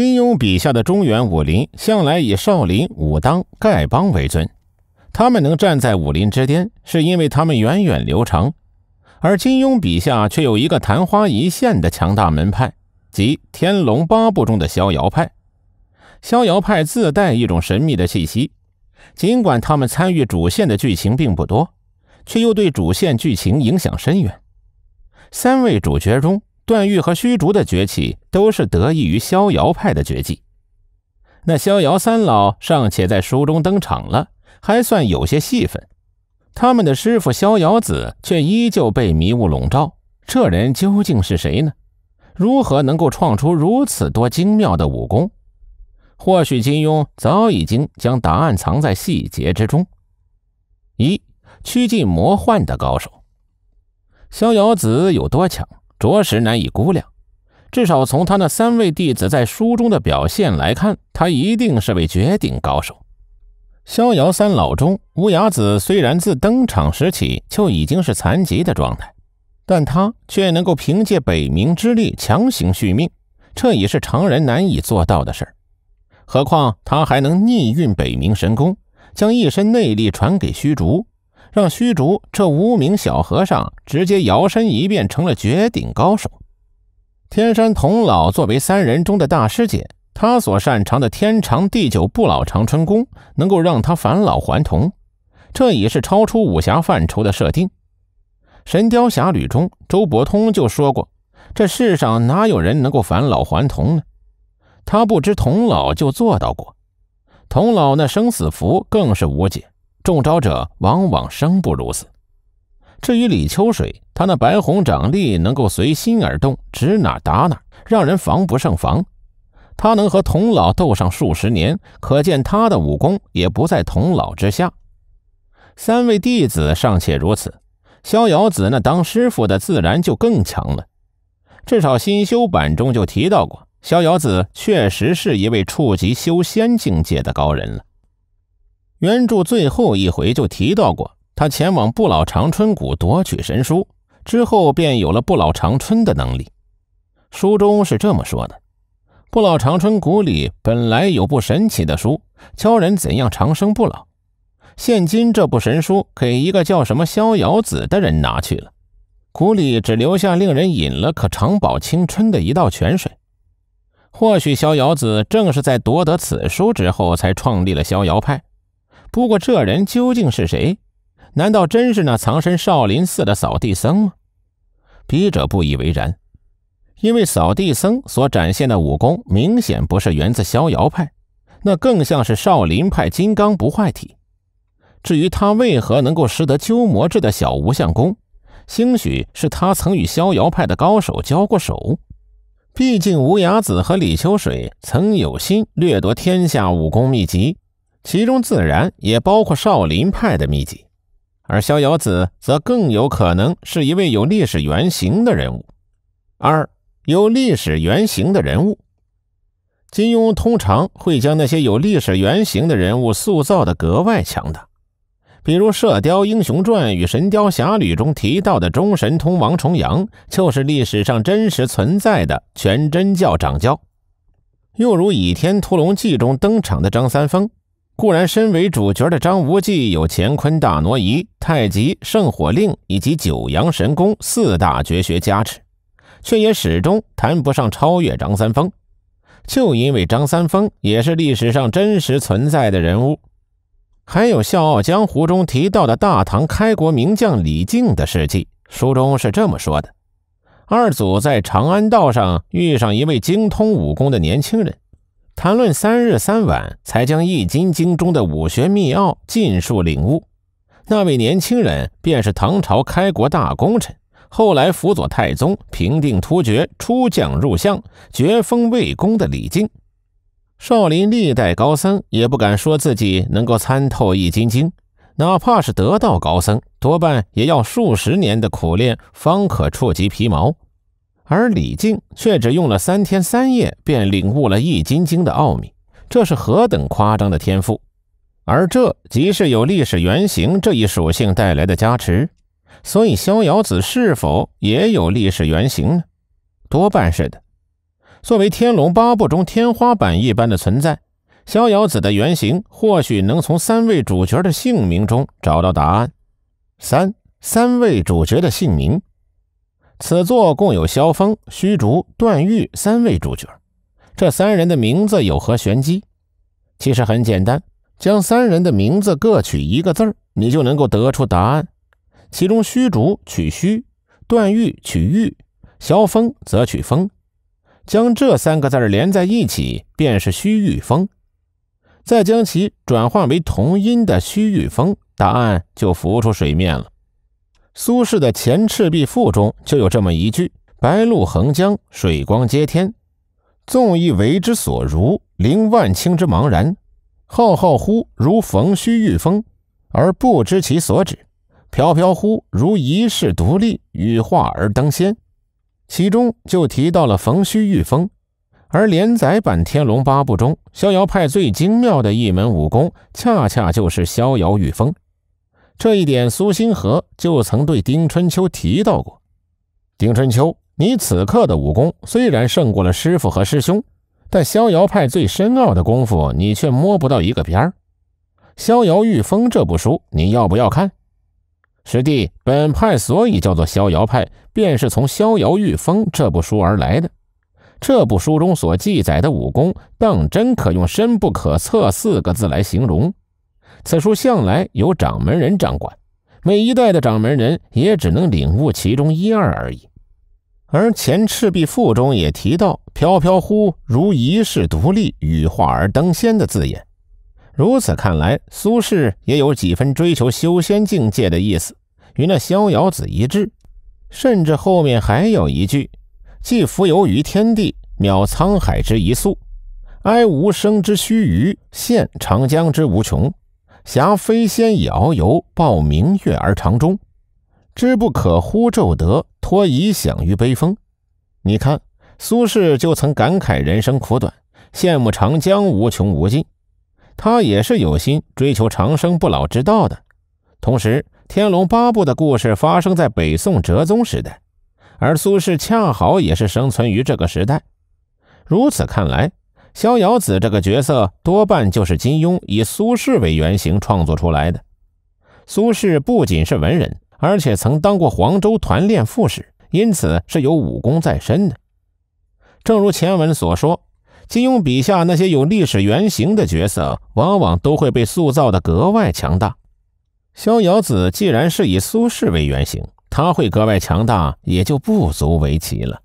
金庸笔下的中原武林向来以少林、武当、丐帮为尊，他们能站在武林之巅，是因为他们源远流长。而金庸笔下却有一个昙花一现的强大门派，即《天龙八部》中的逍遥派。逍遥派自带一种神秘的气息，尽管他们参与主线的剧情并不多，却又对主线剧情影响深远。三位主角中，段誉和虚竹的崛起都是得益于逍遥派的绝技。那逍遥三老尚且在书中登场了，还算有些戏份。他们的师傅逍遥子却依旧被迷雾笼罩。这人究竟是谁呢？如何能够创出如此多精妙的武功？或许金庸早已经将答案藏在细节之中。一趋近魔幻的高手，逍遥子有多强？着实难以估量，至少从他那三位弟子在书中的表现来看，他一定是位绝顶高手。逍遥三老中，乌鸦子虽然自登场时起就已经是残疾的状态，但他却能够凭借北冥之力强行续命，这已是常人难以做到的事何况他还能逆运北冥神功，将一身内力传给虚竹。让虚竹这无名小和尚直接摇身一变成了绝顶高手。天山童姥作为三人中的大师姐，她所擅长的天长地久不老长春功，能够让她返老还童，这已是超出武侠范畴的设定。《神雕侠侣》中，周伯通就说过：“这世上哪有人能够返老还童呢？”他不知童姥就做到过，童姥那生死符更是无解。中招者往往生不如死。至于李秋水，他那白虹掌力能够随心而动，指哪打哪，让人防不胜防。他能和童老斗上数十年，可见他的武功也不在童老之下。三位弟子尚且如此，逍遥子那当师傅的自然就更强了。至少新修版中就提到过，逍遥子确实是一位触及修仙境界的高人了。原著最后一回就提到过，他前往不老长春谷夺取神书之后，便有了不老长春的能力。书中是这么说的：不老长春谷里本来有部神奇的书，教人怎样长生不老。现今这部神书给一个叫什么逍遥子的人拿去了，谷里只留下令人饮了可长保青春的一道泉水。或许逍遥子正是在夺得此书之后，才创立了逍遥派。不过，这人究竟是谁？难道真是那藏身少林寺的扫地僧吗？笔者不以为然，因为扫地僧所展现的武功明显不是源自逍遥派，那更像是少林派金刚不坏体。至于他为何能够识得鸠摩智的小无相功，兴许是他曾与逍遥派的高手交过手。毕竟，无崖子和李秋水曾有心掠夺天下武功秘籍。其中自然也包括少林派的秘籍，而逍遥子则更有可能是一位有历史原型的人物。二有历史原型的人物，金庸通常会将那些有历史原型的人物塑造的格外强大，比如《射雕英雄传》与《神雕侠侣》中提到的中神通王重阳，就是历史上真实存在的全真教掌教；又如《倚天屠龙记》中登场的张三丰。固然身为主角的张无忌有乾坤大挪移、太极、圣火令以及九阳神功四大绝学加持，却也始终谈不上超越张三丰。就因为张三丰也是历史上真实存在的人物，还有《笑傲江湖》中提到的大唐开国名将李靖的事迹。书中是这么说的：二祖在长安道上遇上一位精通武功的年轻人。谈论三日三晚，才将《易筋经》中的武学秘奥尽数领悟。那位年轻人便是唐朝开国大功臣，后来辅佐太宗平定突厥，出将入相，爵封魏公的李靖。少林历代高僧也不敢说自己能够参透《易筋经》，哪怕是得道高僧，多半也要数十年的苦练方可触及皮毛。而李靖却只用了三天三夜便领悟了《易筋经》的奥秘，这是何等夸张的天赋！而这，即是有历史原型这一属性带来的加持，所以逍遥子是否也有历史原型呢？多半是的。作为《天龙八部》中天花板一般的存在，逍遥子的原型或许能从三位主角的姓名中找到答案。三，三位主角的姓名。此作共有萧峰、虚竹、段誉三位主角，这三人的名字有何玄机？其实很简单，将三人的名字各取一个字儿，你就能够得出答案。其中，虚竹取虚，段誉取玉，萧峰则取峰。将这三个字连在一起，便是虚玉峰。再将其转换为同音的虚玉峰，答案就浮出水面了。苏轼的《前赤壁赋》中就有这么一句：“白露横江，水光接天。纵一苇之所如，凌万顷之茫然。浩浩乎如冯虚御风，而不知其所止；飘飘乎如遗世独立，羽化而登仙。”其中就提到了“冯虚御风”，而连载版《天龙八部》中，逍遥派最精妙的一门武功，恰恰就是“逍遥御风”。这一点，苏星河就曾对丁春秋提到过：“丁春秋，你此刻的武功虽然胜过了师傅和师兄，但逍遥派最深奥的功夫，你却摸不到一个边儿。《逍遥御风》这部书，你要不要看？师弟，本派所以叫做逍遥派，便是从《逍遥御风》这部书而来的。这部书中所记载的武功，当真可用‘深不可测’四个字来形容。”此书向来由掌门人掌管，每一代的掌门人也只能领悟其中一二而已。而《前赤壁赋》中也提到“飘飘乎如遗世独立，羽化而登仙”的字眼。如此看来，苏轼也有几分追求修仙境界的意思，与那逍遥子一致。甚至后面还有一句：“寄蜉蝣于天地，渺沧海之一粟；哀吾生之须臾，羡长江之无穷。”霞飞仙以遨游，抱明月而长终。知不可乎骤得，托遗响于悲风。你看，苏轼就曾感慨人生苦短，羡慕长江无穷无尽。他也是有心追求长生不老之道的。同时，《天龙八部》的故事发生在北宋哲宗时代，而苏轼恰好也是生存于这个时代。如此看来。逍遥子这个角色多半就是金庸以苏轼为原型创作出来的。苏轼不仅是文人，而且曾当过黄州团练副使，因此是有武功在身的。正如前文所说，金庸笔下那些有历史原型的角色，往往都会被塑造的格外强大。逍遥子既然是以苏轼为原型，他会格外强大也就不足为奇了。